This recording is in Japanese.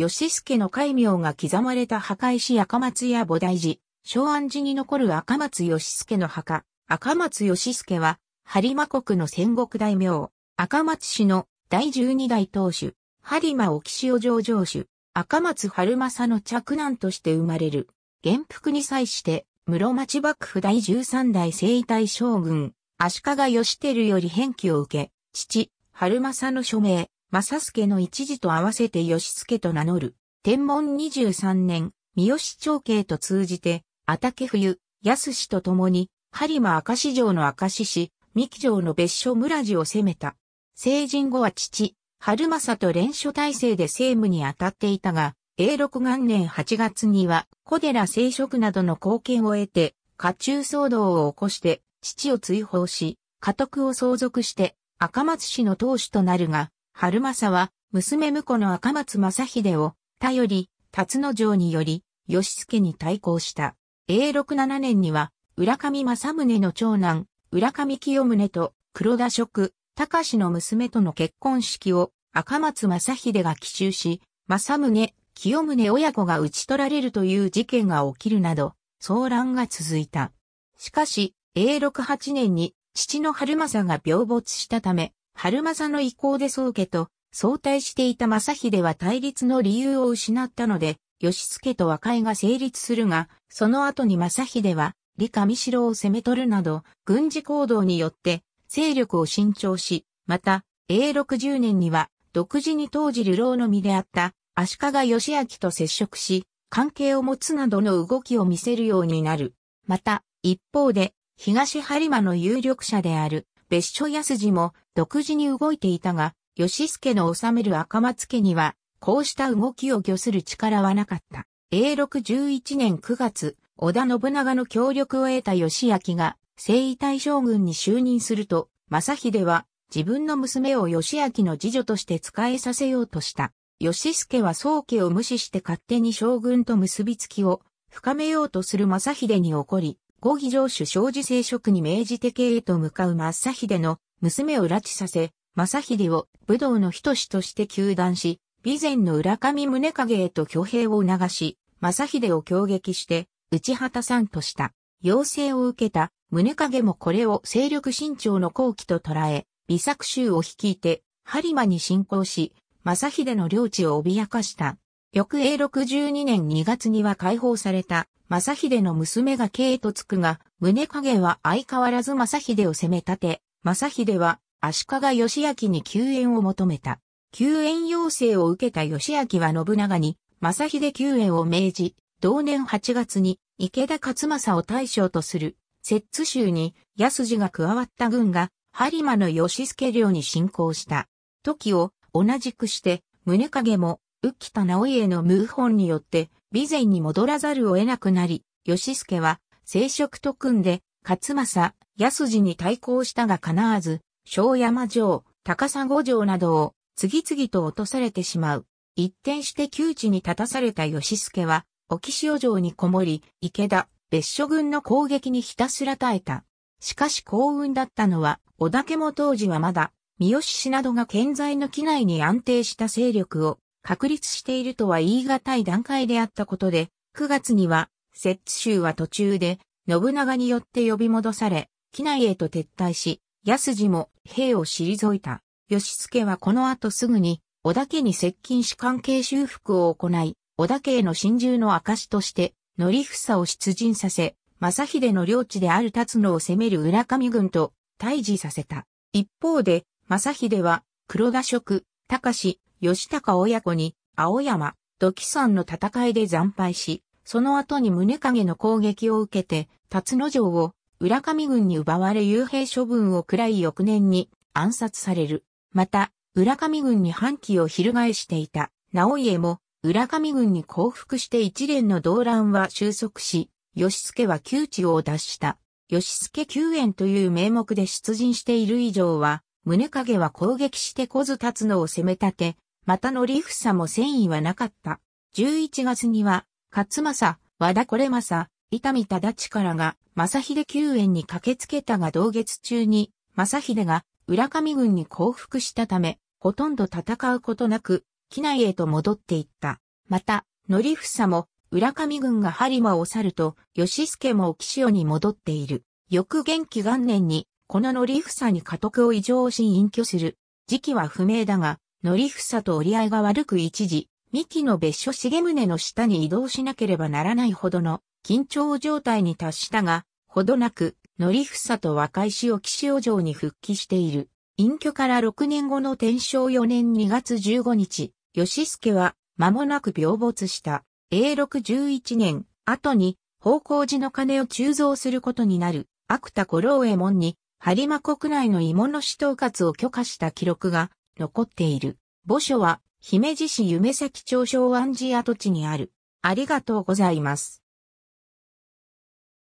義助の戒名が刻まれた墓石赤松や菩提寺、昭安寺に残る赤松義助の墓、赤松義助は、播磨国の戦国大名、赤松氏の第十二代当主、播磨沖潮上城主、赤松春正の着男として生まれる。元服に際して、室町幕府第十三代聖大将軍、足利義輝より返記を受け、父、春正の署名、正助の一時と合わせて義助と名乗る。天文23年、三好長慶と通じて、あたけ冬、安氏と共に、播磨明石城の明石市、三木城の別所村寺を攻めた。成人後は父、春正と連署体制で政務に当たっていたが、永禄元年8月には、小寺聖職などの貢献を得て、家中騒動を起こして、父を追放し、家督を相続して、赤松氏の当主となるが、春政は、娘婿の赤松正秀を、頼り、辰野城により、義助に対抗した。永禄7年には、浦上正宗の長男、浦上清宗と黒田職、隆の娘との結婚式を赤松正秀が奇襲し、正宗、清宗親子が討ち取られるという事件が起きるなど、騒乱が続いた。しかし、永禄8年に父の春政が病没したため、春政の意向で宗家と相対していた正秀は対立の理由を失ったので、義助と和解が成立するが、その後に正秀は、理三城を攻め取るなど、軍事行動によって、勢力を伸長し、また、永60年には、独自に当時流浪の身であった、足利義明と接触し、関係を持つなどの動きを見せるようになる。また、一方で、東播磨の有力者である、別所安次も、独自に動いていたが、義助の治める赤松家には、こうした動きを御する力はなかった。永禄11年9月、織田信長の協力を得た義明が、征夷大将軍に就任すると、正秀は、自分の娘を義明の次女として仕えさせようとした。義助は宗家を無視して勝手に将軍と結びつきを深めようとする正秀に起こり、後期城主将事聖職に命じて家へと向かう正秀の娘を拉致させ、正秀を武道の人志として求断し、備前の浦上宗影へと挙兵を促し、正秀を強撃して、内畑さんとした。要請を受けた、宗影もこれを勢力伸長の後期と捉え、美作州を率いて、播磨に侵攻し、正秀の領地を脅かした。翌永62年2月には解放された、正秀の娘が慶とつくが、宗影は相変わらず正秀を攻め立て、正秀は足利義明に救援を求めた。救援要請を受けた義明は信長に正秀救援を命じ、同年8月に池田勝正を対象とする、摂津州に安次が加わった軍が、播磨の義介領に侵攻した。時を同じくして、宗影も、浮田直家の謀反によって、備前に戻らざるを得なくなり、義助は、聖職と組んで、勝正、安次に対抗したが叶わず、小山城、高砂城などを次々と落とされてしまう。一転して窮地に立たされた吉助は、沖潮城にこもり、池田、別所軍の攻撃にひたすら耐えた。しかし幸運だったのは、織田家も当時はまだ、三好氏などが健在の機内に安定した勢力を確立しているとは言い難い段階であったことで、9月には、摂津州は途中で、信長によって呼び戻され、機内へと撤退し、安次も兵を退いた。義助はこの後すぐに、織田家に接近し関係修復を行い、織田家への侵入の証として、則房を出陣させ、正秀の領地である辰野を攻める浦上軍と対峙させた。一方で、正秀は、黒田職、高志、吉高親子に、青山、土岐山の戦いで惨敗し、その後に宗影の攻撃を受けて、辰野城を浦上軍に奪われ幽閉処分を喰らい翌年に暗殺される。また、浦上軍に反旗を翻していた、直家も、浦上軍に降伏して一連の動乱は収束し、吉助は窮地を脱した。吉助救援という名目で出陣している以上は、宗影は攻撃して小津立つのを攻め立て、またのりふさも戦意はなかった。11月には、勝政、和田これ政、伊丹忠力が正秀救援に駆けつけたが同月中に正秀が浦上軍に降伏したため、ほとんど戦うことなく、機内へと戻っていった。また、則房も浦上軍が播磨を去ると、吉助も沖潮に戻っている。翌元気元年に、この則房に家督を異常し隠居する。時期は不明だが、則房と折り合いが悪く一時、三木の別所重宗の下に移動しなければならないほどの緊張状態に達したが、ほどなく、ふさと若いしを岸士城に復帰している。隠居から6年後の天正4年2月15日、吉助は間もなく病没した。永禄11年、後に、宝光寺の鐘を鋳造することになる、芥田五郎右衛門に、播磨国内の芋の死統括を許可した記録が残っている。墓所は、姫路市夢崎町昭安寺跡地にある。ありがとうございます。